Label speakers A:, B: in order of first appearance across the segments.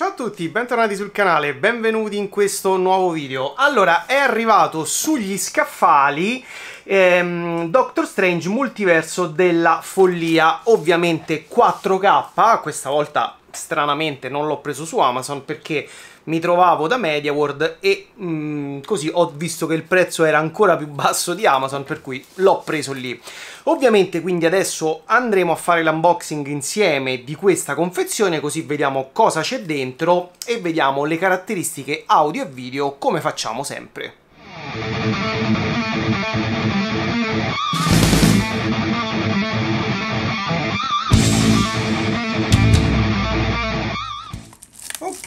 A: Ciao a tutti, bentornati sul canale, benvenuti in questo nuovo video. Allora, è arrivato sugli scaffali ehm, Doctor Strange Multiverso della Follia, ovviamente 4K, questa volta stranamente non l'ho preso su Amazon perché mi trovavo da MediaWorld e mh, mm, così ho visto che il prezzo era ancora più basso di Amazon per cui l'ho preso lì. Ovviamente quindi adesso andremo a fare l'unboxing insieme di questa confezione così vediamo cosa c'è dentro e vediamo le caratteristiche audio e video come facciamo sempre.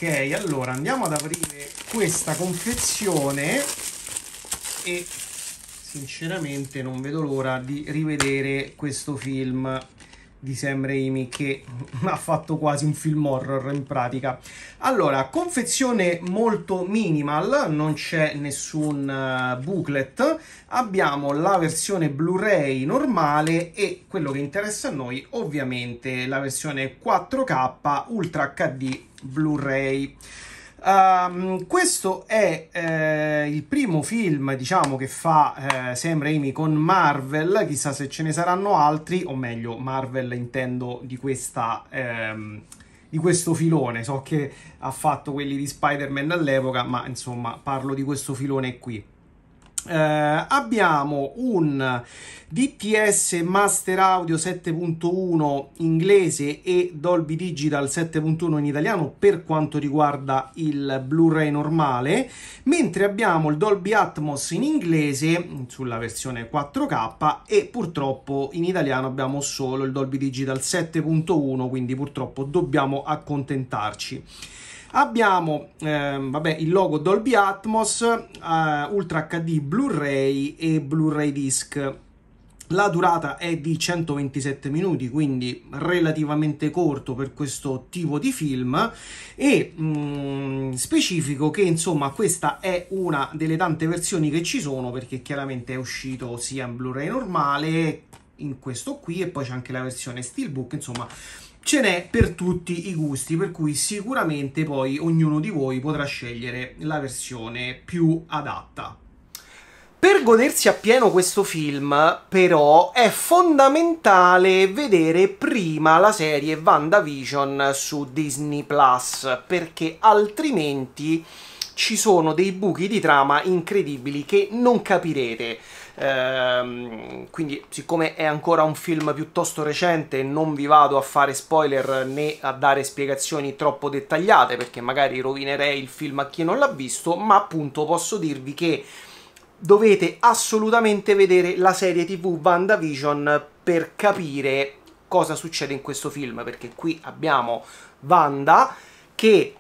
A: ok allora andiamo ad aprire questa confezione e sinceramente non vedo l'ora di rivedere questo film di Sam Raimi che ha fatto quasi un film horror in pratica. Allora, confezione molto minimal, non c'è nessun eh, booklet, abbiamo la versione Blu-ray normale e quello che interessa a noi ovviamente la versione 4K Ultra HD Blu-ray. Uh, questo è eh, il primo film, diciamo, che fa eh, Sam Raimi con Marvel. Chissà se ce ne saranno altri, o meglio, Marvel intendo di, questa, ehm, di questo filone. So che ha fatto quelli di Spider-Man all'epoca, ma insomma, parlo di questo filone qui. Eh, abbiamo un DTS Master Audio 7.1 inglese e Dolby Digital 7.1 in italiano per quanto riguarda il Blu-ray normale, mentre abbiamo il Dolby Atmos in inglese sulla versione 4K e purtroppo in italiano abbiamo solo il Dolby Digital 7.1, quindi purtroppo dobbiamo accontentarci. Abbiamo ehm, vabbè, il logo Dolby Atmos, eh, Ultra HD Blu-ray e Blu-ray Disc. La durata è di 127 minuti, quindi relativamente corto per questo tipo di film e mh, mm, specifico che insomma questa è una delle tante versioni che ci sono perché chiaramente è uscito sia in Blu-ray normale in questo qui e poi c'è anche la versione steelbook, insomma ce n'è per tutti i gusti, per cui sicuramente poi ognuno di voi potrà scegliere la versione più adatta. Per godersi appieno questo film, però, è fondamentale vedere prima la serie WandaVision su Disney Plus, perché altrimenti ci sono dei buchi di trama incredibili che non capirete. Ehm, quindi, siccome è ancora un film piuttosto recente, non vi vado a fare spoiler né a dare spiegazioni troppo dettagliate perché magari rovinerei il film a chi non l'ha visto, ma appunto posso dirvi che dovete assolutamente vedere la serie TV WandaVision per capire cosa succede in questo film, perché qui abbiamo Wanda che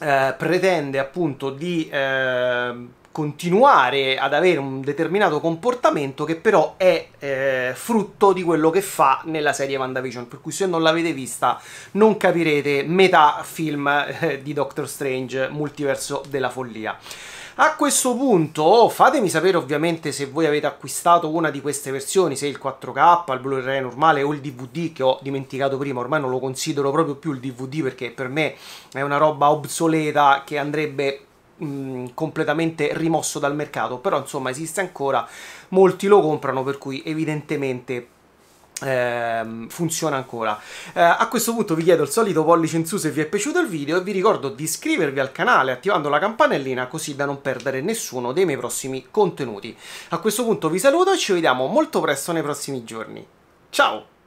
A: eh, pretende appunto di eh, continuare ad avere un determinato comportamento che però è eh, frutto di quello che fa nella serie WandaVision, per cui se non l'avete vista non capirete metà film eh, di Doctor Strange, multiverso della follia. A questo punto fatemi sapere ovviamente se voi avete acquistato una di queste versioni, se il 4K, il Blu-ray normale o il DVD che ho dimenticato prima, ormai non lo considero proprio più il DVD perché per me è una roba obsoleta che andrebbe completamente rimosso dal mercato, però insomma esiste ancora, molti lo comprano, per cui evidentemente ehm, funziona ancora eh, a questo punto vi chiedo il solito pollice in su se vi è piaciuto il video e vi ricordo di iscrivervi al canale attivando la campanellina così da non perdere nessuno dei miei prossimi contenuti a questo punto vi saluto e ci vediamo molto presto nei prossimi giorni ciao